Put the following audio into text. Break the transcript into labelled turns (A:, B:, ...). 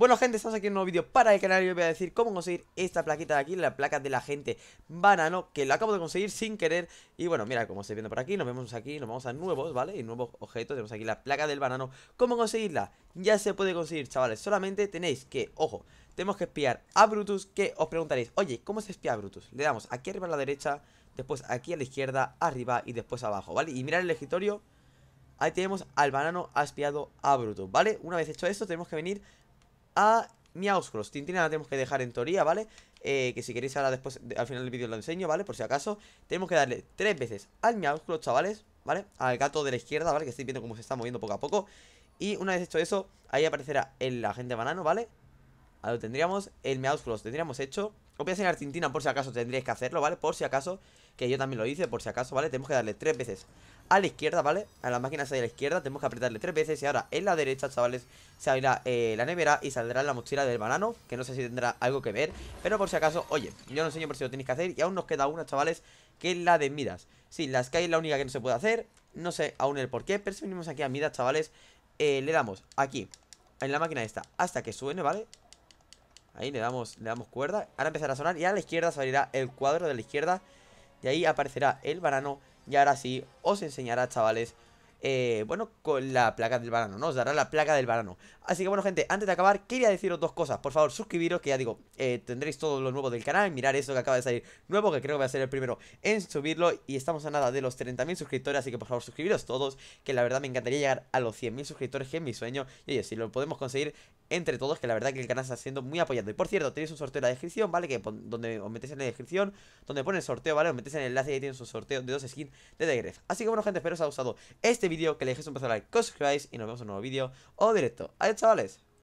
A: Bueno gente, estamos aquí en un nuevo vídeo para el canal y os voy a decir cómo conseguir esta plaquita de aquí, la placa de la gente banano, que la acabo de conseguir sin querer Y bueno, mira, como se viendo por aquí, nos vemos aquí, nos vamos a nuevos, ¿vale? Y nuevos objetos, tenemos aquí la placa del banano ¿Cómo conseguirla? Ya se puede conseguir, chavales, solamente tenéis que, ojo, tenemos que espiar a Brutus Que os preguntaréis, oye, ¿cómo se espía a Brutus? Le damos aquí arriba a la derecha, después aquí a la izquierda, arriba y después abajo, ¿vale? Y mirad el escritorio Ahí tenemos al banano aspiado a Brutus, ¿vale? Una vez hecho esto tenemos que venir a Tintina la tenemos que dejar en teoría, ¿vale? Eh, que si queréis ahora después, al final del vídeo lo enseño, ¿vale? Por si acaso, tenemos que darle tres veces al Miausclos, chavales, ¿vale? Al gato de la izquierda, ¿vale? Que estáis viendo cómo se está moviendo poco a poco. Y una vez hecho eso, ahí aparecerá el agente banano, ¿vale? Ahí lo tendríamos, el lo tendríamos hecho Copias en Argentina por si acaso tendréis que hacerlo, ¿vale? Por si acaso, que yo también lo hice, por si acaso, ¿vale? Tenemos que darle tres veces a la izquierda, ¿vale? A la máquina se a la izquierda, tenemos que apretarle tres veces y ahora en la derecha, chavales, se abrirá eh, la nevera y saldrá la mochila del banano, que no sé si tendrá algo que ver, pero por si acaso, oye, yo no enseño por si lo tenéis que hacer y aún nos queda una, chavales, que es la de Midas. Sí, la Sky es la única que no se puede hacer, no sé aún el por qué, pero si venimos aquí a Midas, chavales, eh, le damos aquí, en la máquina esta, hasta que suene, ¿vale? Ahí le damos, le damos cuerda. Ahora empezará a sonar y a la izquierda salirá el cuadro de la izquierda. Y ahí aparecerá el varano Y ahora sí, os enseñará, chavales, eh, bueno, con la placa del varano Nos Os dará la placa del varano Así que bueno, gente, antes de acabar, quería deciros dos cosas. Por favor, suscribiros, que ya digo, eh, tendréis todo lo nuevo del canal. Mirar eso que acaba de salir nuevo, que creo que voy a ser el primero en subirlo. Y estamos a nada de los 30.000 suscriptores, así que por favor, suscribiros todos. Que la verdad me encantaría llegar a los 100.000 suscriptores, que es mi sueño. Y oye, si lo podemos conseguir, entre todos, que la verdad que el canal está siendo muy apoyado. Y por cierto, tenéis un sorteo en la descripción, ¿vale? Que donde os metéis en la descripción, donde pone el sorteo, ¿vale? Os metéis en el enlace y ahí tenéis un sorteo de dos skins de Degref. Así que bueno, gente, espero os haya gustado este vídeo, que le dejéis un de like, que suscribáis y nos vemos en un nuevo vídeo o directo. Adiós, chavales.